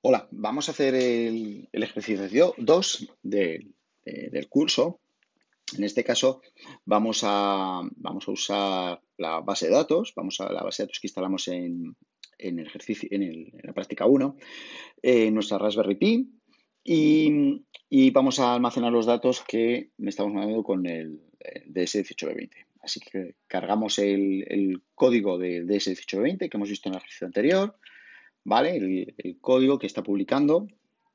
Hola, vamos a hacer el, ejercicio 2 del curso. En este caso vamos a, usar la base de datos, vamos a la base de datos que instalamos en, en el ejercicio, en, la práctica 1, en nuestra Raspberry Pi y, vamos a almacenar los datos que estamos mandando con el ds 18 b Así que cargamos el, el código del ds 18 20 que hemos visto en el ejercicio anterior ¿vale? El, código que está publicando,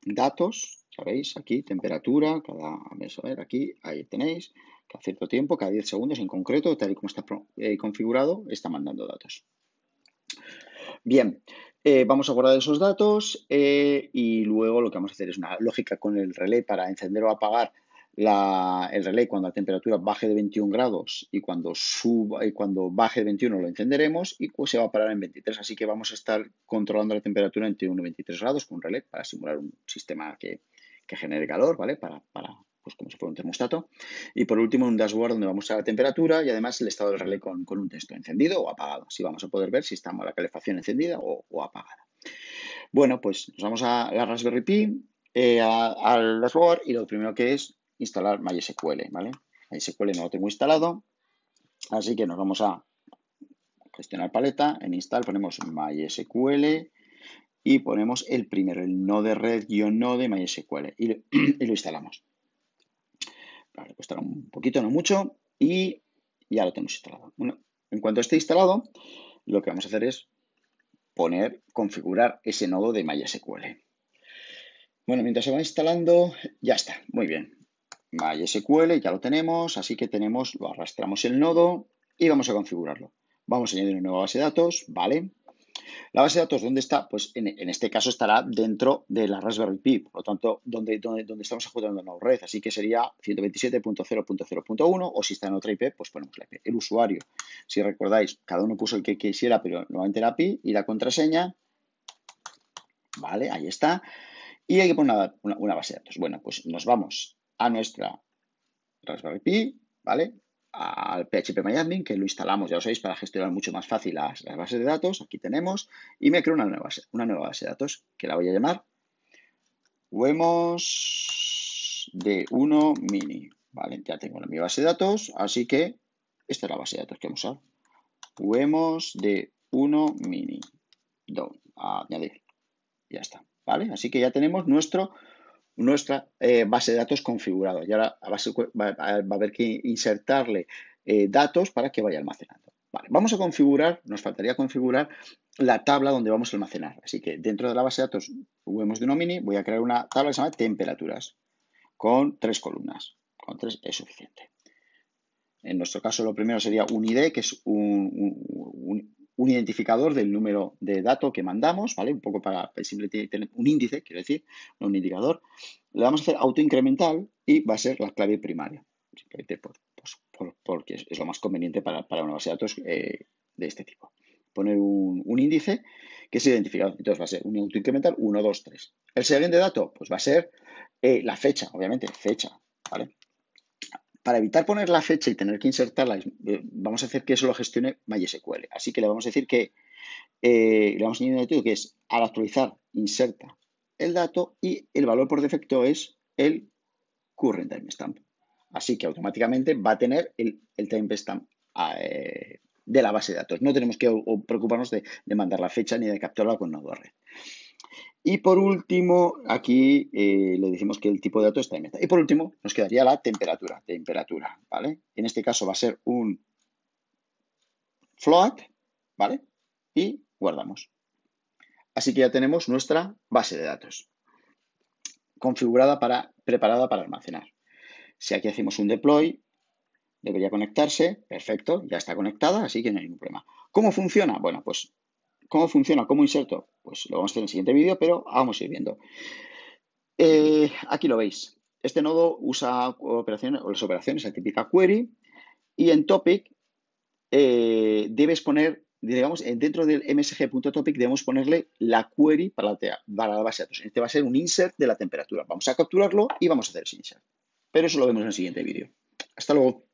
datos, ¿sabéis? Aquí, temperatura, cada, mes, a ver, aquí, ahí tenéis, cada cierto tiempo, cada 10 segundos en concreto, tal y como está eh, configurado, está mandando datos. Bien, eh, vamos a guardar esos datos eh, y luego lo que vamos a hacer es una lógica con el relé para encender o apagar el relé cuando la temperatura baje de 21 grados y cuando, suba, y cuando baje de 21 lo encenderemos y pues se va a parar en 23. Así que vamos a estar controlando la temperatura entre 1 y 23 grados con un relé para simular un sistema que, genere calor, ¿vale? Para, pues como si fuera un termostato. Y por último, un dashboard donde vamos a la temperatura y además el estado del relé con, con un texto encendido o apagado. Así vamos a poder ver si estamos la calefacción encendida o, apagada. Bueno, pues nos vamos a la Raspberry Pi, eh, al dashboard y lo primero que es instalar MySQL, ¿vale? MySQL no lo tengo instalado, así que nos vamos a gestionar paleta, en install ponemos MySQL y ponemos el primero, el node red-node MySQL y lo, y lo instalamos. Vale, costará un poquito, no mucho, y ya lo tenemos instalado. Bueno, en cuanto esté instalado, lo que vamos a hacer es poner, configurar ese nodo de MySQL. Bueno, mientras se va instalando, ya está. Muy bien. MySQL, ya lo tenemos, así que tenemos, lo arrastramos el nodo y vamos a configurarlo. Vamos a añadir una nueva base de datos, ¿vale? La base de datos, ¿dónde está? Pues en, este caso estará dentro de la Raspberry Pi, por lo tanto, donde, donde, estamos ajustando la red, así que sería 127.0.0.1 o si está en otra IP, pues ponemos la IP. El usuario, si recordáis, cada uno puso el que quisiera, pero nuevamente la Pi y la contraseña, ¿vale? Ahí está. Y hay que poner una base de datos. Bueno, pues nos vamos a nuestra Raspberry Pi, ¿vale? Al PHP MyAdmin, que lo instalamos, ya lo sabéis, para gestionar mucho más fácil las, bases de datos. Aquí tenemos. Y me creo una nueva, una nueva base de datos que la voy a llamar Wemos de 1 mini. Vale, ya tengo la mi base de datos, así que esta es la base de datos que vamos a usar. de 1 mini. Añadir. Ya está. ¿Vale? Así que ya tenemos nuestro nuestra eh, base de datos configurada. Y ahora base, va, a haber que insertarle eh, datos para que vaya almacenando. vamos a configurar, nos faltaría configurar la tabla donde vamos a almacenar. Así que dentro de la base de datos vemos de Nomini voy a crear una tabla que se llama temperaturas con tres columnas. Con tres es suficiente. En nuestro caso lo primero sería un ID, que es un, un un identificador del número de dato que mandamos, ¿vale? Un poco para simplemente tener un índice, quiero decir, un indicador. Le vamos a hacer autoincremental y va a ser la clave primaria, simplemente pues, pues, por, porque es, lo más conveniente para, una base de datos eh, de este tipo. Poner un, índice que es identificado. Entonces va a ser un autoincremental 1, 2, 3. El siguiente dato, pues va a ser eh, la fecha, obviamente, fecha, ¿vale? para evitar poner la fecha y tener que insertarla, eh, vamos a hacer que eso lo gestione MySQL. Así que le vamos a decir que, eh, le vamos a añadir que es al actualizar, inserta el dato y el valor por defecto es el current timestamp. Así que automáticamente va a tener el, timestamp eh, de la base de datos. No tenemos que preocuparnos de, mandar la fecha ni de capturarla con una red. Y por último, aquí eh, le decimos que el tipo de dato está en meta. Y por último, nos quedaría la temperatura, temperatura, ¿vale? En este caso va a ser un float, ¿vale? Y guardamos. Así que ya tenemos nuestra base de datos configurada para, preparada para almacenar. Si aquí hacemos un deploy, debería conectarse, perfecto, ya está conectada, así que no hay ningún problema. ¿Cómo funciona? Bueno, pues ¿Cómo funciona? ¿Cómo inserto? Pues lo vamos a hacer en el siguiente vídeo, pero vamos a ir viendo. Eh, aquí lo veis. Este nodo usa operaciones, las operaciones, la típica query, y en topic eh, debes poner, digamos, dentro del msg.topic debemos ponerle la query para la, para la base de datos. Este va a ser un insert de la temperatura. Vamos a capturarlo y vamos a hacer ese insert. Pero eso lo vemos en el siguiente vídeo. Hasta luego.